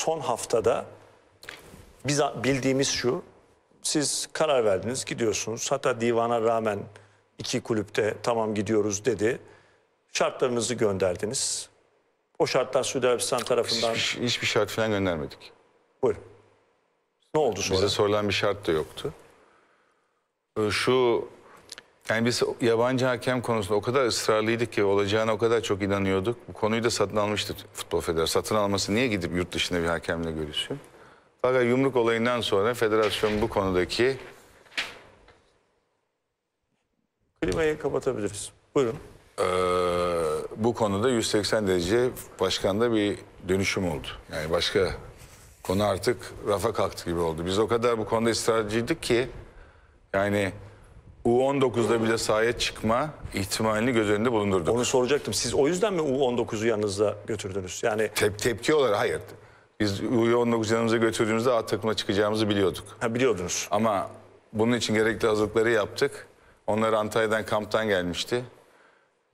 son haftada biz bildiğimiz şu. Siz karar verdiniz gidiyorsunuz. Hatta divana rağmen iki kulüpte tamam gidiyoruz dedi. Şartlarınızı gönderdiniz. O şartlar Suudi Arabistan tarafından... Hiçbir, şey- hiçbir şart falan göndermedik. Buyurun. Ne oldu sonra? Bize sorulan bir şart da yoktu. Ee, şu yani biz yabancı hakem konusunda o kadar ısrarlıydık ki olacağına o kadar çok inanıyorduk. Bu konuyu da satın almıştı Futbol Federasyonu. Satın alması niye gidip yurt dışında bir hakemle görüşüyor? Fakat yumruk olayından sonra federasyon bu konudaki... Klimayı kapatabiliriz. Buyurun. Ee, bu konuda 180 derece başkanda bir dönüşüm oldu. Yani başka konu artık rafa kalktı gibi oldu. Biz o kadar bu konuda ısrarcıydık ki yani U19'da bile sahaya çıkma ihtimalini göz önünde bulundurduk. Onu soracaktım. Siz o yüzden mi U19'u yanınızda götürdünüz? Yani Tep tepki olarak hayır. Biz u 19'u yanımıza götürdüğümüzde A takıma çıkacağımızı biliyorduk. ha, biliyordunuz. Ama bunun için gerekli hazırlıkları yaptık. Onlar Antalya'dan kamptan gelmişti.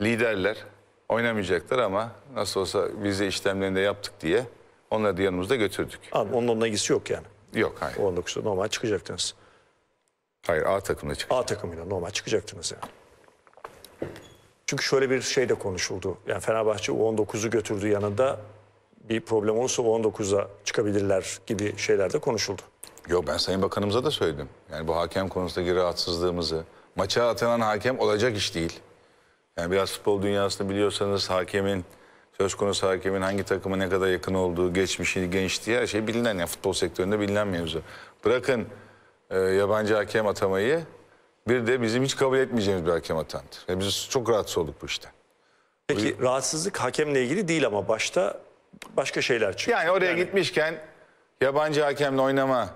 Liderler oynamayacaklar ama nasıl olsa vize işlemlerini de yaptık diye onları da yanımızda götürdük. Abi onun onunla ilgisi yok yani. Yok hayır. U19'da normal çıkacaktınız. Hayır A takımda çıkacak. A takımıyla normal çıkacaktınız yani. Çünkü şöyle bir şey de konuşuldu. Yani Fenerbahçe U19'u götürdüğü yanında bir problem olursa U19'a çıkabilirler gibi şeyler de konuşuldu. Yok ben Sayın Bakanımıza da söyledim. Yani bu hakem konusundaki rahatsızlığımızı. Maça atılan hakem olacak iş değil. Yani biraz futbol dünyasını biliyorsanız hakemin, söz konusu hakemin hangi takıma ne kadar yakın olduğu, geçmişi, gençliği her şey bilinen. Yani futbol sektöründe bilinen mevzu. Bırakın e, yabancı hakem atamayı. Bir de bizim hiç kabul etmeyeceğimiz bir hakem atandı. E biz çok rahatsız olduk bu işte. Peki rahatsızlık hakemle ilgili değil ama başta başka şeyler çıktı. Yani oraya gitmişken yabancı hakemle oynama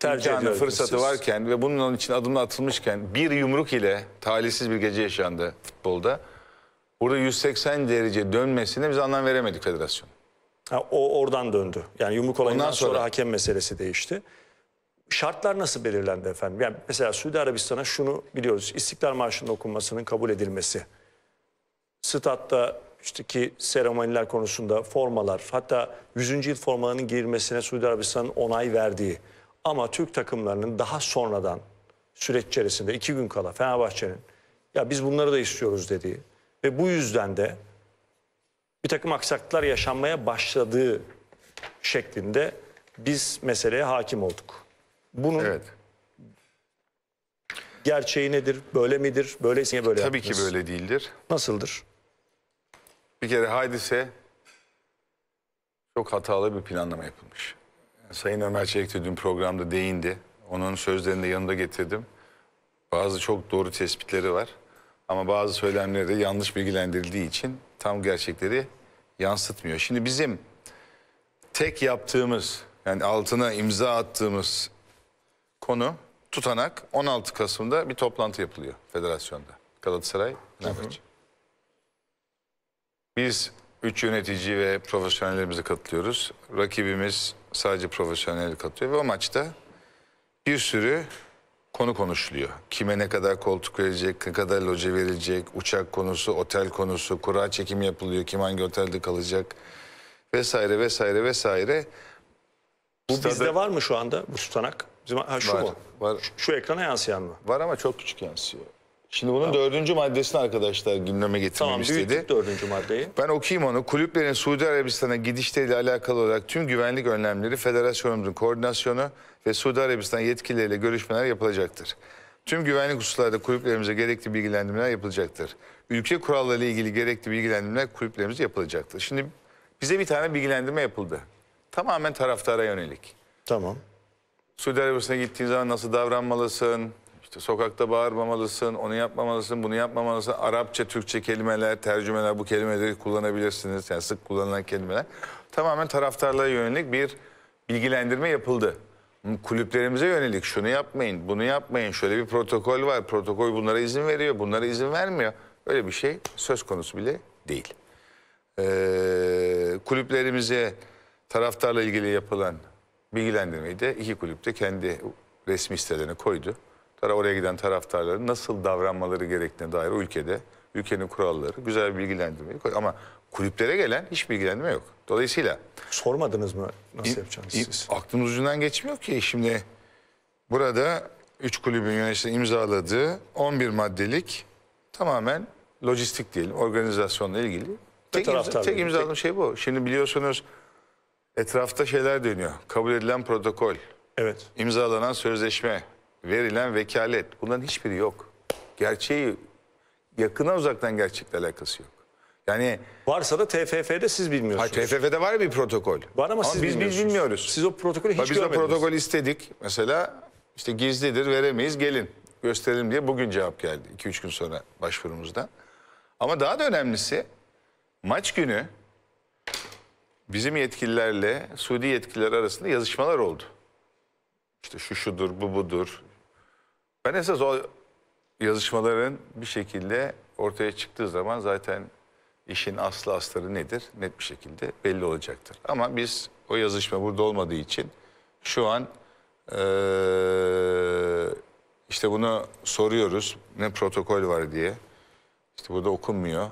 Tercih imkanı, fırsatı siz. varken ve bunun için adımla atılmışken bir yumruk ile talihsiz bir gece yaşandı futbolda. Burada 180 derece dönmesine biz anlam veremedik federasyon. Ha, o oradan döndü. Yani yumruk olayından sonra... sonra hakem meselesi değişti şartlar nasıl belirlendi efendim? Yani mesela Suudi Arabistan'a şunu biliyoruz. İstiklal Marşı'nın okunmasının kabul edilmesi. Statta işte ki seremoniler konusunda formalar hatta 100. yıl formalarının girilmesine Suudi Arabistan'ın onay verdiği ama Türk takımlarının daha sonradan süreç içerisinde iki gün kala Fenerbahçe'nin ya biz bunları da istiyoruz dediği ve bu yüzden de bir takım aksaklıklar yaşanmaya başladığı şeklinde biz meseleye hakim olduk. Bunun evet. gerçeği nedir? Böyle midir? Böyleyse böyle Tabii yaptınız. ki böyle değildir. Nasıldır? Bir kere hadise çok hatalı bir planlama yapılmış. Sayın Ömer Çelik de dün programda değindi. Onun sözlerini de yanında getirdim. Bazı çok doğru tespitleri var. Ama bazı söylemleri de yanlış bilgilendirildiği için tam gerçekleri yansıtmıyor. Şimdi bizim tek yaptığımız yani altına imza attığımız konu tutanak 16 Kasım'da bir toplantı yapılıyor federasyonda. Galatasaray, Fenerbahçe. Biz üç yönetici ve profesyonellerimizi katılıyoruz. Rakibimiz sadece profesyonel katılıyor ve o maçta bir sürü konu konuşuluyor. Kime ne kadar koltuk verecek, ne kadar loje verecek, uçak konusu, otel konusu, kura çekim yapılıyor, kim hangi otelde kalacak vesaire vesaire vesaire. Bu Stada... bizde var mı şu anda bu tutanak? Bizim, ha, şu var, mu? Var. Şu, şu ekrana yansıyan mı? Var ama çok küçük yansıyor. Şimdi bunun tamam. dördüncü maddesini arkadaşlar gündeme getirmek tamam, istedi. Tamam dördüncü maddeyi. Ben okuyayım onu. Kulüplerin Suudi Arabistan'a gidişleriyle alakalı olarak tüm güvenlik önlemleri federasyonumuzun koordinasyonu ve Suudi Arabistan yetkilileriyle görüşmeler yapılacaktır. Tüm güvenlik hususlarda kulüplerimize gerekli bilgilendirmeler yapılacaktır. Ülke kuralları ilgili gerekli bilgilendirmeler kulüplerimize yapılacaktır. Şimdi bize bir tane bilgilendirme yapıldı. Tamamen taraftara yönelik. Tamam. Suudi Arabistan'a gittiğin zaman nasıl davranmalısın? İşte sokakta bağırmamalısın, onu yapmamalısın, bunu yapmamalısın. Arapça, Türkçe kelimeler, tercümeler bu kelimeleri kullanabilirsiniz. Yani sık kullanılan kelimeler. Tamamen taraftarlara yönelik bir bilgilendirme yapıldı. Kulüplerimize yönelik şunu yapmayın, bunu yapmayın. Şöyle bir protokol var. Protokol bunlara izin veriyor, bunlara izin vermiyor. Öyle bir şey söz konusu bile değil. Ee, kulüplerimize taraftarla ilgili yapılan bilgilendirmeyi de iki kulüp de kendi resmi sitelerine koydu. Tara oraya giden taraftarların nasıl davranmaları gerektiğine dair ülkede ülkenin kuralları güzel bir bilgilendirmeyi koydu. Ama kulüplere gelen hiç bilgilendirme yok. Dolayısıyla sormadınız mı nasıl yapacağınızı siz? Aklımız ucundan geçmiyor ki şimdi burada üç kulübün yöneticisi imzaladığı 11 maddelik tamamen lojistik diyelim organizasyonla ilgili. Tek, imza, tek imzaladığım şey bu. Şimdi biliyorsunuz etrafta şeyler dönüyor. Kabul edilen protokol, Evet. imzalanan sözleşme, verilen vekalet. Bunların hiçbiri yok. Gerçeği yakından uzaktan gerçekle alakası yok. Yani Varsa da TFF'de siz ha, bilmiyorsunuz. TFF'de var bir protokol. Var ama, siz biz, biz bilmiyoruz. Siz o protokolü hiç görmediniz. Biz o protokol istedik. Mesela işte gizlidir veremeyiz gelin gösterelim diye bugün cevap geldi. 2-3 gün sonra başvurumuzda. Ama daha da önemlisi maç günü bizim yetkililerle Suudi yetkililer arasında yazışmalar oldu. İşte şu şudur, bu budur. Ben esas o yazışmaların bir şekilde ortaya çıktığı zaman zaten işin aslı astarı nedir net bir şekilde belli olacaktır. Ama biz o yazışma burada olmadığı için şu an ee, işte bunu soruyoruz ne protokol var diye. İşte burada okunmuyor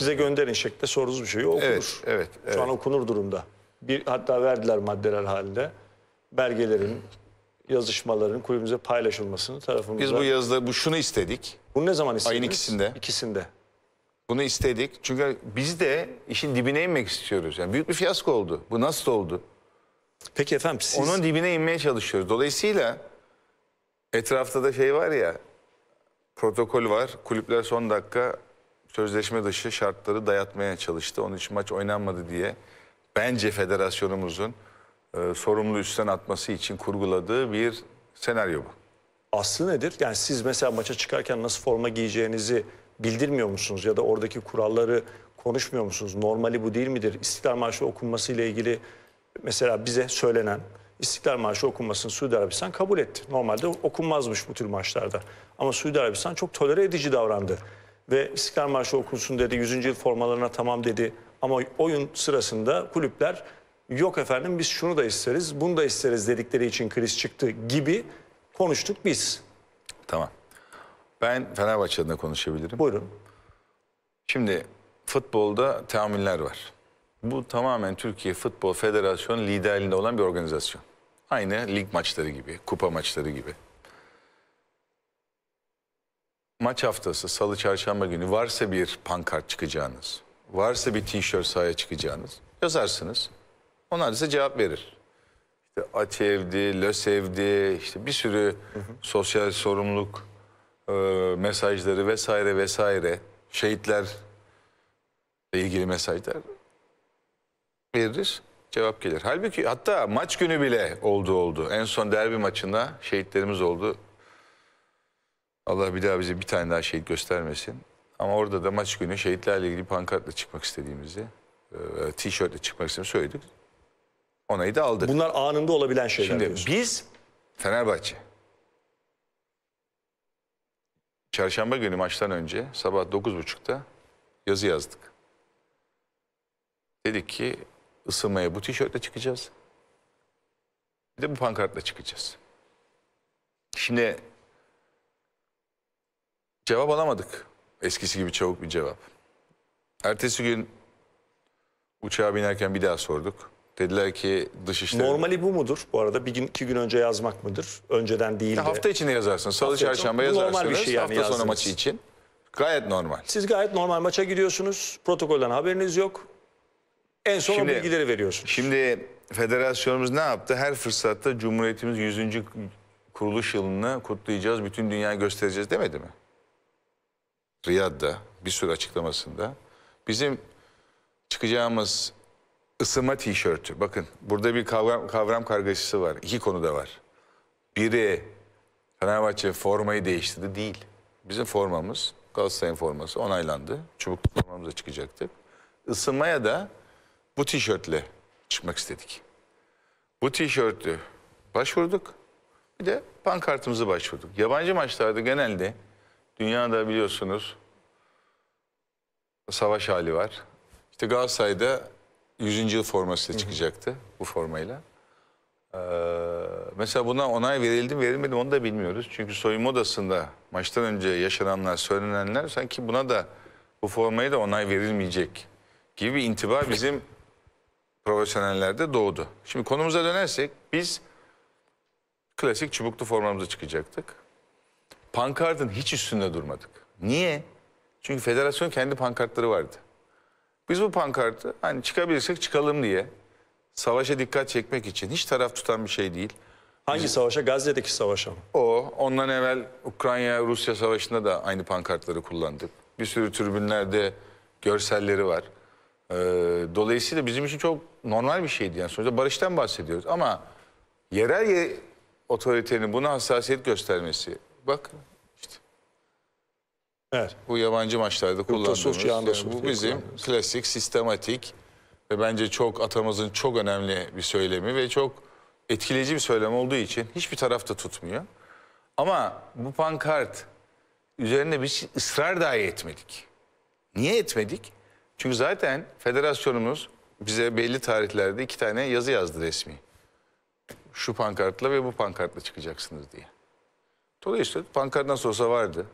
bize gönderin şeklinde sorduğunuz bir şey okunur. Evet, evet, evet. Şu an okunur durumda. Bir, hatta verdiler maddeler halinde. Belgelerin, yazışmaların kulübümüze paylaşılmasını tarafımızda. Biz bu yazıda bu şunu istedik. Bunu ne zaman istediniz? Ayın ikisinde. İkisinde. Bunu istedik. Çünkü biz de işin dibine inmek istiyoruz. Yani büyük bir fiyasko oldu. Bu nasıl oldu? Peki efendim siz... Onun dibine inmeye çalışıyoruz. Dolayısıyla etrafta da şey var ya protokol var. Kulüpler son dakika sözleşme dışı şartları dayatmaya çalıştı. Onun için maç oynanmadı diye bence federasyonumuzun e, sorumlu üstten atması için kurguladığı bir senaryo bu. Aslı nedir? Yani siz mesela maça çıkarken nasıl forma giyeceğinizi bildirmiyor musunuz? Ya da oradaki kuralları konuşmuyor musunuz? Normali bu değil midir? İstiklal Marşı okunması ile ilgili mesela bize söylenen İstiklal Marşı okunmasını Suudi Arabistan kabul etti. Normalde okunmazmış bu tür maçlarda. Ama Suudi Arabistan çok tolere edici davrandı ve İstiklal Marşı okunsun dedi. 100. yıl formalarına tamam dedi. Ama oyun sırasında kulüpler yok efendim biz şunu da isteriz, bunu da isteriz dedikleri için kriz çıktı gibi konuştuk biz. Tamam. Ben Fenerbahçe'den konuşabilirim. Buyurun. Şimdi futbolda tahminler var. Bu tamamen Türkiye Futbol Federasyonu liderliğinde olan bir organizasyon. Aynı lig maçları gibi, kupa maçları gibi maç haftası salı çarşamba günü varsa bir pankart çıkacağınız, varsa bir tişört sahaya çıkacağınız yazarsınız. Onlar size cevap verir. İşte Atev'di, Lösev'di, işte bir sürü sosyal sorumluluk e, mesajları vesaire vesaire şehitler ilgili mesajlar verir cevap gelir. Halbuki hatta maç günü bile oldu oldu. En son derbi maçında şehitlerimiz oldu. Allah bir daha bize bir tane daha şehit göstermesin. Ama orada da maç günü şehitlerle ilgili pankartla çıkmak istediğimizi, e, tişörtle çıkmak istediğimizi söyledik. Onayı da aldık. Bunlar anında olabilen şeyler Şimdi diyorsun. biz Fenerbahçe. Çarşamba günü maçtan önce sabah 9.30'da yazı yazdık. Dedik ki ısınmaya bu tişörtle çıkacağız. Bir de bu pankartla çıkacağız. Şimdi Cevap alamadık. Eskisi gibi çabuk bir cevap. Ertesi gün uçağa binerken bir daha sorduk. Dediler ki dışişleri... Normali bu mudur bu arada? Bir gün iki gün önce yazmak mıdır? Önceden değil de. hafta içinde yazarsın. Salı çarşamba için, yazarsınız. Normal bir şey yani hafta sonu maçı için. Gayet normal. Siz gayet normal maça gidiyorsunuz. Protokolden haberiniz yok. En son şimdi, bilgileri veriyorsunuz. Şimdi federasyonumuz ne yaptı? Her fırsatta Cumhuriyetimiz 100. kuruluş yılını kutlayacağız. Bütün dünyaya göstereceğiz demedi mi? Riyad'da bir sürü açıklamasında bizim çıkacağımız ısıma tişörtü. Bakın burada bir kavram, kavram kargaşası var. İki konuda var. Biri Fenerbahçe formayı değiştirdi değil. Bizim formamız Galatasaray'ın forması onaylandı. Çubuklu formamıza çıkacaktık. Isınmaya da bu tişörtle çıkmak istedik. Bu tişörtü başvurduk. Bir de pankartımızı başvurduk. Yabancı maçlarda genelde Dünyada biliyorsunuz savaş hali var. İşte Galatasaray'da 100. yıl formasıyla çıkacaktı bu formayla. Ee, mesela buna onay verildi mi verilmedi mi onu da bilmiyoruz. Çünkü soyunma odasında maçtan önce yaşananlar, söylenenler sanki buna da bu formaya da onay verilmeyecek gibi bir intiba bizim profesyonellerde doğdu. Şimdi konumuza dönersek biz klasik çubuklu formamıza çıkacaktık pankartın hiç üstünde durmadık. Niye? Çünkü federasyon kendi pankartları vardı. Biz bu pankartı hani çıkabilirsek çıkalım diye savaşa dikkat çekmek için hiç taraf tutan bir şey değil. Hangi Bizim... savaşa? Gazze'deki savaşa mı? O. Ondan evvel Ukrayna-Rusya savaşında da aynı pankartları kullandık. Bir sürü türbünlerde görselleri var. Ee, dolayısıyla bizim için çok normal bir şeydi. Yani sonuçta barıştan bahsediyoruz ama yerel ye otoritenin buna hassasiyet göstermesi, Bak işte. Evet. Bu yabancı maçlarda kullandığımız. Yani bu bizim klasik, sistematik ve bence çok atamızın çok önemli bir söylemi ve çok etkileyici bir söylem olduğu için hiçbir tarafta tutmuyor. Ama bu pankart üzerinde bir ısrar dahi etmedik. Niye etmedik? Çünkü zaten federasyonumuz bize belli tarihlerde iki tane yazı yazdı resmi. Şu pankartla ve bu pankartla çıkacaksınız diye. Dolayısıyla pankart nasıl olsa vardı.